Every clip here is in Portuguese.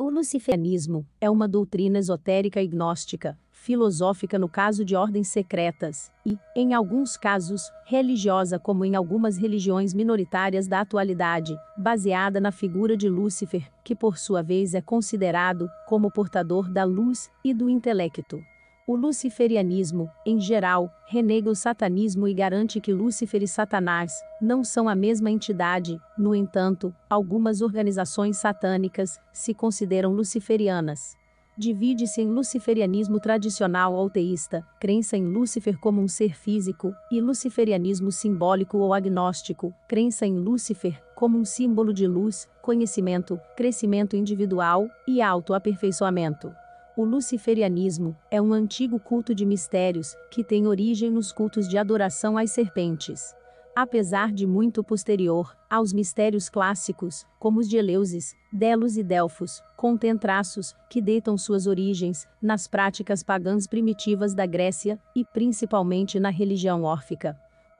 O luciferianismo é uma doutrina esotérica e gnóstica, filosófica no caso de ordens secretas, e, em alguns casos, religiosa como em algumas religiões minoritárias da atualidade, baseada na figura de Lúcifer, que por sua vez é considerado como portador da luz e do intelecto o luciferianismo, em geral, renega o satanismo e garante que Lúcifer e Satanás não são a mesma entidade. No entanto, algumas organizações satânicas se consideram luciferianas. Divide-se em luciferianismo tradicional ou teísta, crença em Lúcifer como um ser físico, e luciferianismo simbólico ou agnóstico, crença em Lúcifer como um símbolo de luz, conhecimento, crescimento individual e autoaperfeiçoamento. O luciferianismo é um antigo culto de mistérios que tem origem nos cultos de adoração às serpentes. Apesar de muito posterior aos mistérios clássicos, como os de Eleusis, Delos e Delfos, contém traços que deitam suas origens nas práticas pagãs primitivas da Grécia e principalmente na religião órfica.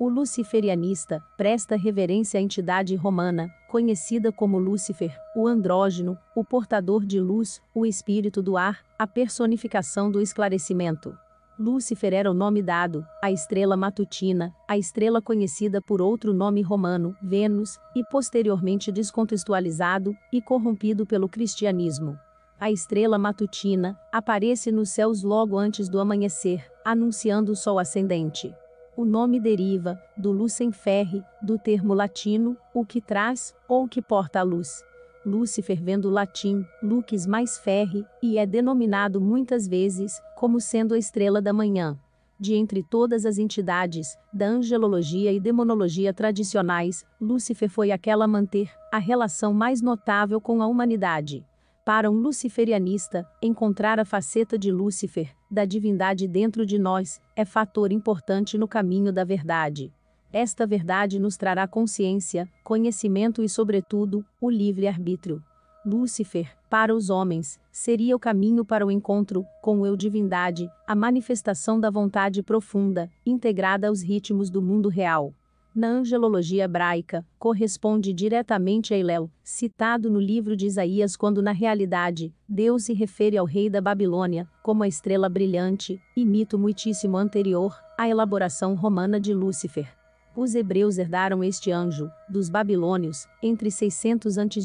O luciferianista presta reverência à entidade romana, conhecida como Lúcifer, o andrógeno, o portador de luz, o espírito do ar, a personificação do esclarecimento. Lúcifer era o nome dado, à estrela matutina, a estrela conhecida por outro nome romano, Vênus, e posteriormente descontextualizado e corrompido pelo cristianismo a estrela matutina, aparece nos céus logo antes do amanhecer, anunciando o sol ascendente. O nome deriva do Ferre, do termo latino, o que traz ou que porta a luz. Lúcifer vem do latim lux mais ferre e é denominado muitas vezes como sendo a estrela da manhã. De entre todas as entidades da angelologia e demonologia tradicionais, Lúcifer foi aquela a manter a relação mais notável com a humanidade. Para um luciferianista, encontrar a faceta de Lúcifer, da divindade dentro de nós, é fator importante no caminho da verdade. Esta verdade nos trará consciência, conhecimento e, sobretudo, o livre-arbítrio. Lúcifer, para os homens, seria o caminho para o encontro com o eu-divindade, a manifestação da vontade profunda, integrada aos ritmos do mundo real na angelologia hebraica, corresponde diretamente a Ilel, citado no livro de Isaías, quando na realidade, Deus se refere ao rei da Babilônia, como a estrela brilhante, e mito muitíssimo anterior à elaboração romana de Lúcifer. Os hebreus herdaram este anjo, dos babilônios, entre 600 a.C.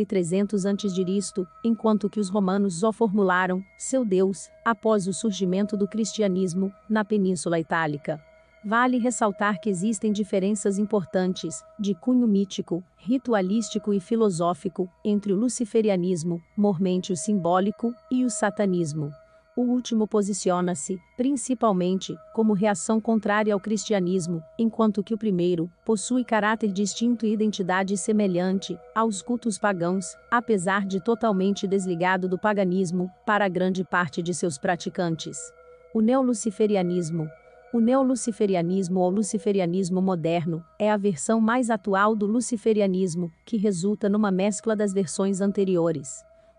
e 300 a.C., enquanto que os romanos o formularam, seu Deus, após o surgimento do cristianismo, na Península Itálica. Vale ressaltar que existem diferenças importantes, de cunho mítico, ritualístico e filosófico, entre o luciferianismo, mormente o simbólico, e o satanismo. O último posiciona-se, principalmente, como reação contrária ao cristianismo, enquanto que o primeiro possui caráter distinto e identidade semelhante aos cultos pagãos, apesar de totalmente desligado do paganismo para grande parte de seus praticantes. O neoluciferianismo, o neoluciferianismo ou luciferianismo moderno é a versão mais atual do luciferianismo, que resulta numa mescla das versões anteriores.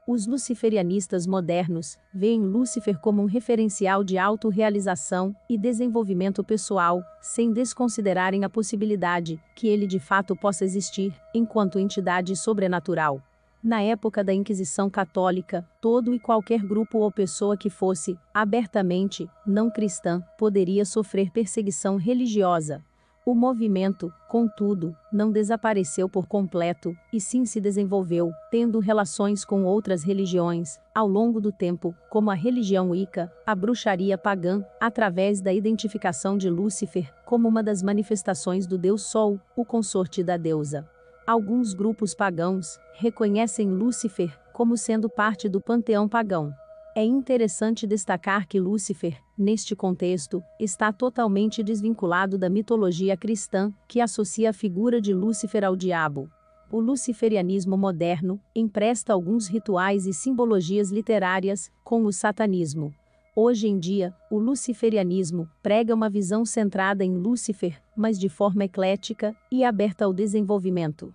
Os luciferianistas modernos veem Lúcifer como um referencial de autorrealização e desenvolvimento pessoal, sem desconsiderarem a possibilidade que ele de fato possa existir enquanto entidade sobrenatural. Na época da Inquisição Católica, todo e qualquer grupo ou pessoa que fosse, abertamente, não cristã, poderia sofrer perseguição religiosa. O movimento, contudo, não desapareceu por completo, e sim se desenvolveu, tendo relações com outras religiões, ao longo do tempo, como a religião Ica, a bruxaria pagã, através da identificação de Lúcifer como uma das manifestações do Deus Sol, o consorte da deusa. Alguns grupos pagãos reconhecem Lúcifer como sendo parte do panteão pagão. É interessante destacar que Lúcifer, neste contexto, está totalmente desvinculado da mitologia cristã, que associa a figura de Lúcifer ao diabo. O luciferianismo moderno empresta alguns rituais e simbologias literárias com o satanismo. Hoje em dia, o luciferianismo prega uma visão centrada em Lúcifer, mas de forma eclética e aberta ao desenvolvimento.